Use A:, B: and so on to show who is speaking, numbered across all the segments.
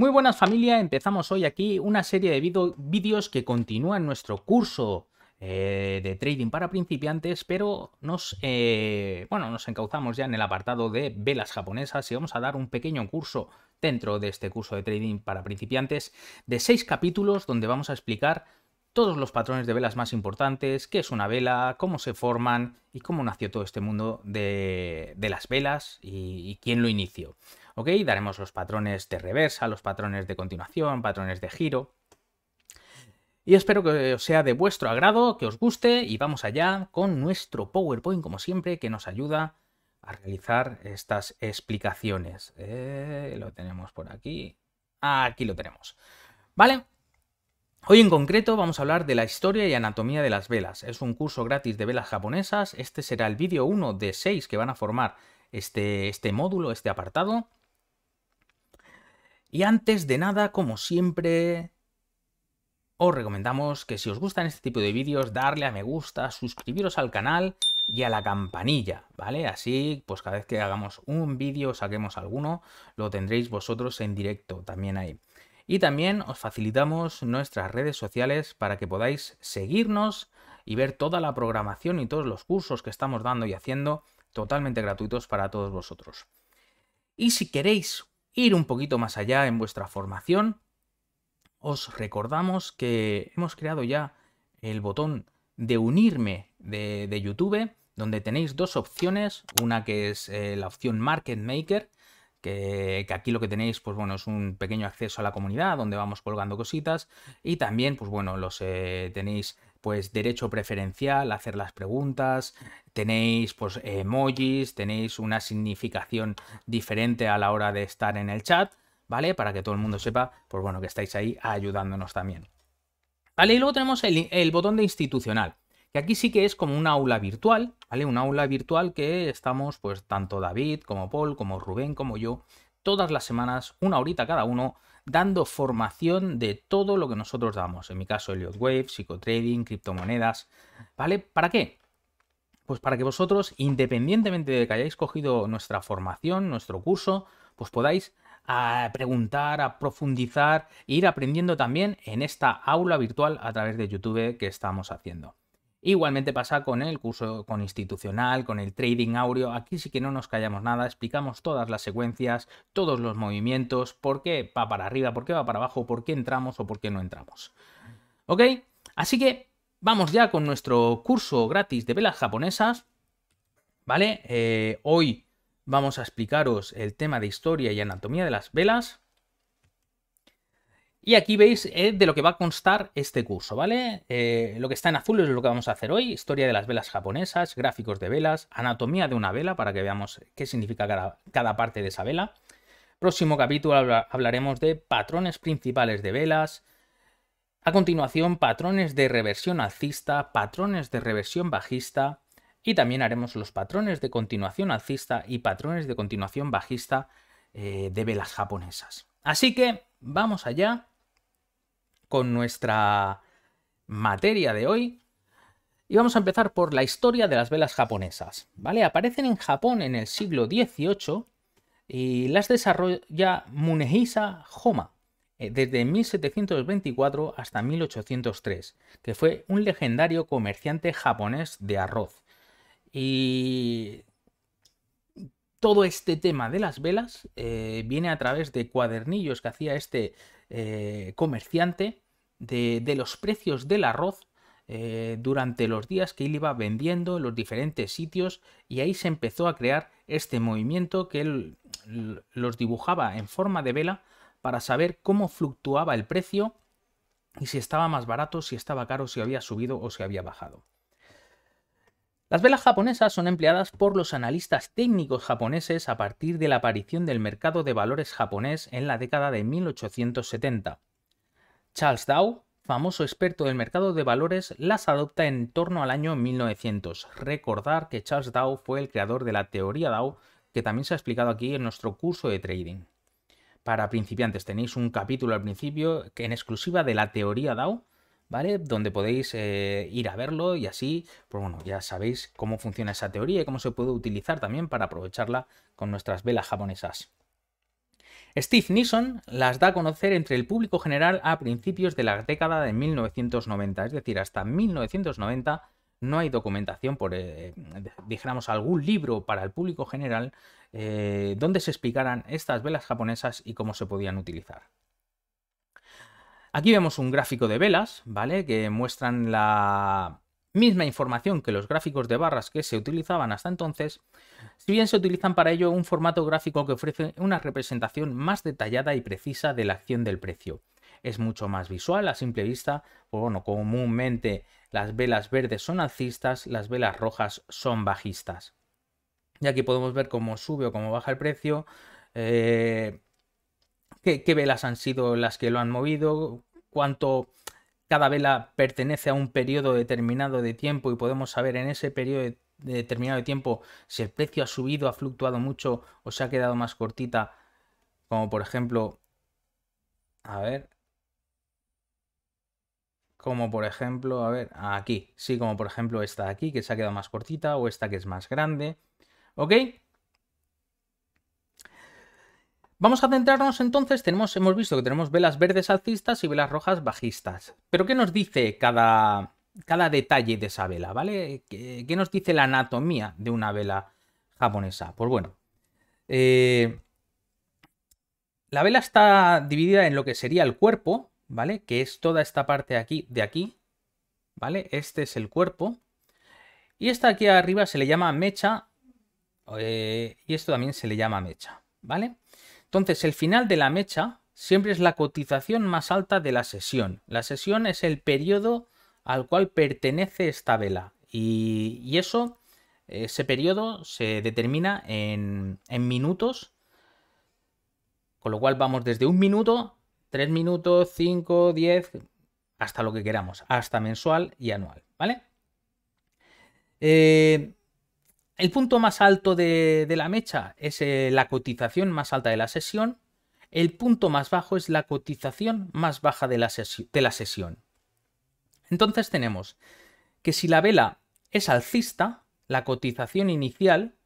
A: Muy buenas familia, empezamos hoy aquí una serie de vídeos que continúan nuestro curso eh, de trading para principiantes, pero nos, eh, bueno, nos encauzamos ya en el apartado de velas japonesas y vamos a dar un pequeño curso dentro de este curso de trading para principiantes de seis capítulos donde vamos a explicar todos los patrones de velas más importantes, qué es una vela, cómo se forman y cómo nació todo este mundo de, las velas y quién lo inició. ¿ok? Daremos los patrones de reversa, los patrones de continuación, patrones de giro. Y espero que os sea de vuestro agrado, que os guste y vamos allá con nuestro PowerPoint, como siempre, que nos ayuda a realizar estas explicaciones. Eh, lo tenemos por aquí. Aquí lo tenemos. ¿Vale? Hoy en concreto vamos a hablar de la historia y anatomía de las velas. Es un curso gratis de velas japonesas. Este será el vídeo 1 de 6 que van a formar este, este módulo, este apartado. Y antes de nada, como siempre, os recomendamos que si os gustan este tipo de vídeos, darle a me gusta, suscribiros al canal y a la campanilla, ¿vale? Así, pues cada vez que hagamos un vídeo, saquemos alguno, lo tendréis vosotros en directo también ahí. Y también os facilitamos nuestras redes sociales para que podáis seguirnos y ver toda la programación y todos los cursos que estamos dando y haciendo totalmente gratuitos para todos vosotros. Y si queréis ir un poquito más allá en vuestra formación, os recordamos que hemos creado ya el botón de unirme de, YouTube, donde tenéis dos opciones, una que es eh, la opción Market Maker, que, aquí lo que tenéis, pues bueno, es un pequeño acceso a la comunidad donde vamos colgando cositas y también, pues bueno, los eh, tenéis pues derecho preferencial, hacer las preguntas, tenéis pues emojis, tenéis una significación diferente a la hora de estar en el chat, ¿vale? Para que todo el mundo sepa, pues bueno, que estáis ahí ayudándonos también. Vale, y luego tenemos el, botón de institucional, que aquí sí que es como un aula virtual, ¿vale? Un aula virtual que estamos, pues tanto David como Paul, como Rubén, como yo, todas las semanas, una horita cada uno, dando formación de todo lo que nosotros damos. En mi caso, Elliot Wave, psicotrading, criptomonedas. ¿Vale? ¿Para qué? Pues para que vosotros, independientemente de que hayáis cogido nuestra formación, nuestro curso, pues podáis a ah, preguntar, a profundizar, e ir aprendiendo también en esta aula virtual a través de YouTube que estamos haciendo. Igualmente pasa con el curso con institucional, con el trading aureo, Aquí sí que no nos callamos nada, explicamos todas las secuencias, todos los movimientos, por qué va para arriba, por qué va para abajo, por qué entramos o por qué no entramos. ¿Ok? Así que vamos ya con nuestro curso gratis de velas japonesas. ¿Vale? Eh, hoy vamos a explicaros el tema de historia y anatomía de las velas. Y aquí veis eh, de lo que va a constar este curso, ¿vale? Eh, lo que está en azul es lo que vamos a hacer hoy, historia de las velas japonesas, gráficos de velas, anatomía de una vela para que veamos qué significa cada, parte de esa vela. Próximo capítulo hablaremos de patrones principales de velas, a continuación, patrones de reversión alcista, patrones de reversión bajista y también haremos los patrones de continuación alcista y patrones de continuación bajista eh, de velas japonesas. Así que vamos allá con nuestra materia de hoy. Y vamos a empezar por la historia de las velas japonesas. ¿vale? Aparecen en Japón en el siglo XVIII y las desarrolla Munehisa Homa eh, desde 1724 hasta 1803, que fue un legendario comerciante japonés de arroz. Y todo este tema de las velas eh, viene a través de cuadernillos que hacía este eh, comerciante de, los precios del arroz eh, durante los días que él iba vendiendo en los diferentes sitios y ahí se empezó a crear este movimiento que él los dibujaba en forma de vela para saber cómo fluctuaba el precio y si estaba más barato, si estaba caro, si había subido o si había bajado. Las velas japonesas son empleadas por los analistas técnicos japoneses a partir de la aparición del mercado de valores japonés en la década de 1870. Charles Dow, famoso experto del mercado de valores, las adopta en torno al año 1900. Recordar que Charles Dow fue el creador de la teoría Dow, que también se ha explicado aquí en nuestro curso de trading. Para principiantes tenéis un capítulo al principio en exclusiva de la teoría Dow, ¿vale? Donde podéis eh, ir a verlo y así, pues bueno, ya sabéis cómo funciona esa teoría y cómo se puede utilizar también para aprovecharla con nuestras velas japonesas. Steve Nisson las da a conocer entre el público general a principios de la década de 1990, es decir, hasta 1990 no hay documentación por, eh, dijéramos, algún libro para el público general eh, donde se explicaran estas velas japonesas y cómo se podían utilizar. Aquí vemos un gráfico de velas, ¿vale? Que muestran la, misma información que los gráficos de barras que se utilizaban hasta entonces, si bien se utilizan para ello un formato gráfico que ofrece una representación más detallada y precisa de la acción del precio. Es mucho más visual a simple vista, pues bueno, comúnmente las velas verdes son alcistas, las velas rojas son bajistas. Y aquí podemos ver cómo sube o cómo baja el precio, eh, qué, qué velas han sido las que lo han movido, cuánto cada vela pertenece a un periodo determinado de tiempo y podemos saber en ese periodo determinado de tiempo si el precio ha subido, ha fluctuado mucho o se ha quedado más cortita, como por ejemplo, a ver, como por ejemplo, a ver, aquí, sí, como por ejemplo esta de aquí que se ha quedado más cortita o esta que es más grande, ¿ok? Vamos a centrarnos entonces, tenemos, hemos visto que tenemos velas verdes alcistas y velas rojas bajistas. Pero ¿qué nos dice cada, cada detalle de esa vela, ¿vale? ¿Qué, nos dice la anatomía de una vela japonesa? Pues bueno, eh, la vela está dividida en lo que sería el cuerpo, ¿vale? Que es toda esta parte de aquí, de aquí, ¿vale? Este es el cuerpo. Y esta aquí arriba se le llama mecha, eh, y esto también se le llama mecha, ¿vale? Entonces, el final de la mecha siempre es la cotización más alta de la sesión. La sesión es el periodo al cual pertenece esta vela. Y, eso, ese periodo se determina en, minutos. Con lo cual vamos desde un minuto, tres minutos, cinco, diez, hasta lo que queramos, hasta mensual y anual, ¿vale? Eh, el punto más alto de, la mecha es eh, la cotización más alta de la sesión. El punto más bajo es la cotización más baja de la, de la sesión. Entonces tenemos que si la vela es alcista, la cotización inicial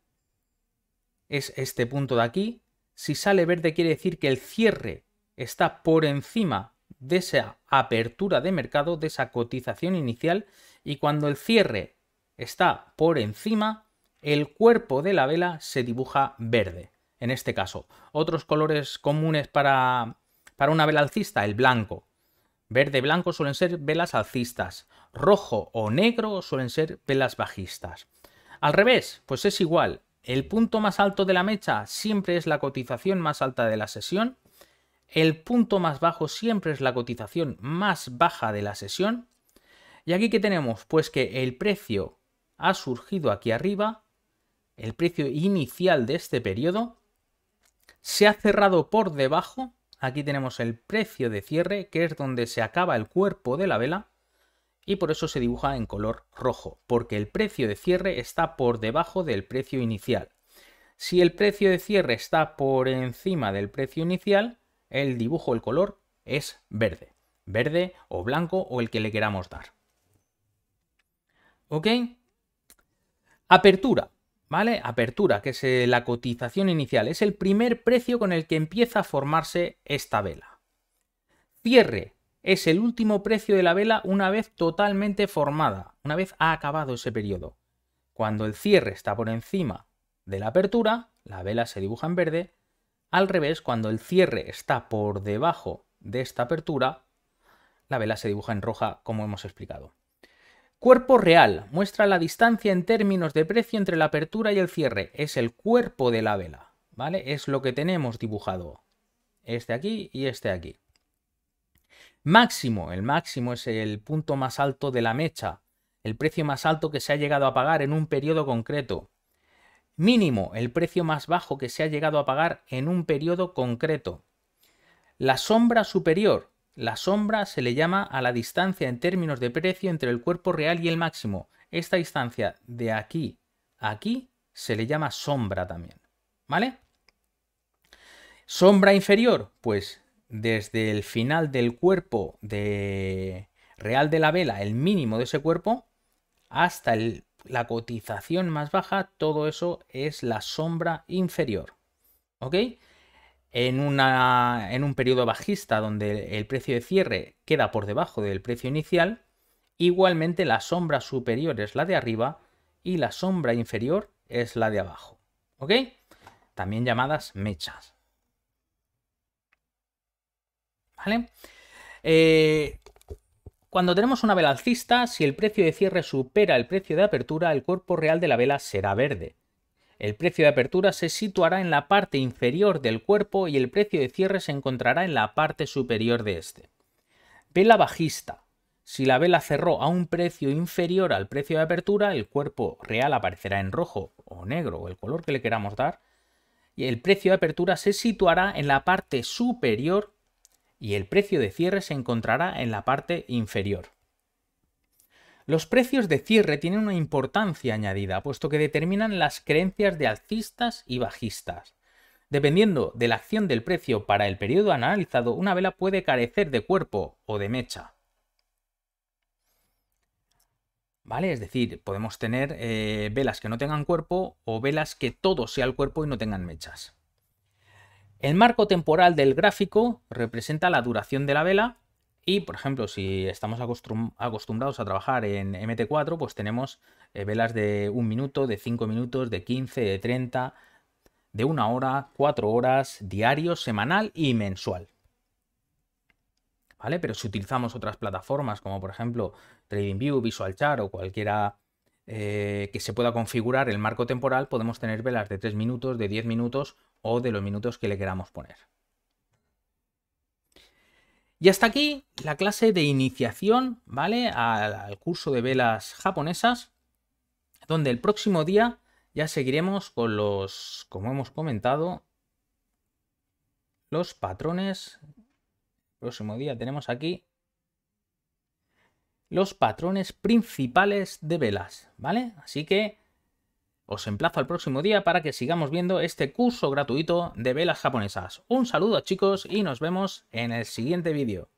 A: es este punto de aquí. Si sale verde quiere decir que el cierre está por encima de esa apertura de mercado, de esa cotización inicial. Y cuando el cierre está por encima, el cuerpo de la vela se dibuja verde, en este caso. Otros colores comunes para, para una vela alcista, el blanco. Verde-blanco y suelen ser velas alcistas. Rojo o negro suelen ser velas bajistas. Al revés, pues es igual. El punto más alto de la mecha siempre es la cotización más alta de la sesión. El punto más bajo siempre es la cotización más baja de la sesión. Y aquí que tenemos, pues que el precio ha surgido aquí arriba el precio inicial de este periodo, se ha cerrado por debajo. Aquí tenemos el precio de cierre, que es donde se acaba el cuerpo de la vela, y por eso se dibuja en color rojo, porque el precio de cierre está por debajo del precio inicial. Si el precio de cierre está por encima del precio inicial, el dibujo, el color, es verde. Verde o blanco o el que le queramos dar. ¿Ok? Apertura. ¿Vale? Apertura, que es eh, la cotización inicial, es el primer precio con el que empieza a formarse esta vela. Cierre es el último precio de la vela una vez totalmente formada, una vez ha acabado ese periodo. Cuando el cierre está por encima de la apertura, la vela se dibuja en verde. Al revés, cuando el cierre está por debajo de esta apertura, la vela se dibuja en roja, como hemos explicado. Cuerpo real muestra la distancia en términos de precio entre la apertura y el cierre. Es el cuerpo de la vela, ¿vale? Es lo que tenemos dibujado. Este aquí y este aquí. Máximo. El máximo es el punto más alto de la mecha. El precio más alto que se ha llegado a pagar en un periodo concreto. Mínimo. El precio más bajo que se ha llegado a pagar en un periodo concreto. La sombra superior la sombra se le llama a la distancia en términos de precio entre el cuerpo real y el máximo. Esta distancia de aquí a aquí se le llama sombra también. ¿Vale? Sombra inferior, pues desde el final del cuerpo de real de la vela, el mínimo de ese cuerpo, hasta la cotización más baja, todo eso es la sombra inferior. ¿Ok? en, un periodo bajista donde el precio de cierre queda por debajo del precio inicial, igualmente la sombra superior es la de arriba y la sombra inferior es la de abajo. ¿Ok? También llamadas mechas. Eh, cuando tenemos una vela alcista, si el precio de cierre supera el precio de apertura, el cuerpo real de la vela será verde. El precio de apertura se situará en la parte inferior del cuerpo y el precio de cierre se encontrará en la parte superior de este. Vela bajista. Si la vela cerró a un precio inferior al precio de apertura, el cuerpo real aparecerá en rojo o negro o el color que le queramos dar. Y el precio de apertura se situará en la parte superior y el precio de cierre se encontrará en la parte inferior. Los precios de cierre tienen una importancia añadida, puesto que determinan las creencias de alcistas y bajistas. Dependiendo de la acción del precio para el periodo analizado, una vela puede carecer de cuerpo o de mecha. ¿Vale? Es decir, podemos tener eh, velas que no tengan cuerpo o velas que todo sea el cuerpo y no tengan mechas. El marco temporal del gráfico representa la duración de la vela y, por ejemplo, si estamos acostumbrados a trabajar en MT4, pues tenemos eh, velas de un minuto, de cinco minutos, de 15, de 30, de una hora, cuatro horas, diario, semanal y mensual. ¿Vale? Pero si utilizamos otras plataformas como por ejemplo TradingView, VisualChart o cualquiera eh, que se pueda configurar el marco temporal, podemos tener velas de tres minutos, de 10 minutos o de los minutos que le queramos poner. Y hasta aquí la clase de iniciación, ¿vale? Al, curso de velas japonesas, donde el próximo día ya seguiremos con los, como hemos comentado, los patrones. El próximo día tenemos aquí los patrones principales de velas, ¿vale? Así que os emplazo al próximo día para que sigamos viendo este curso gratuito de velas japonesas. Un saludo chicos y nos vemos en el siguiente vídeo.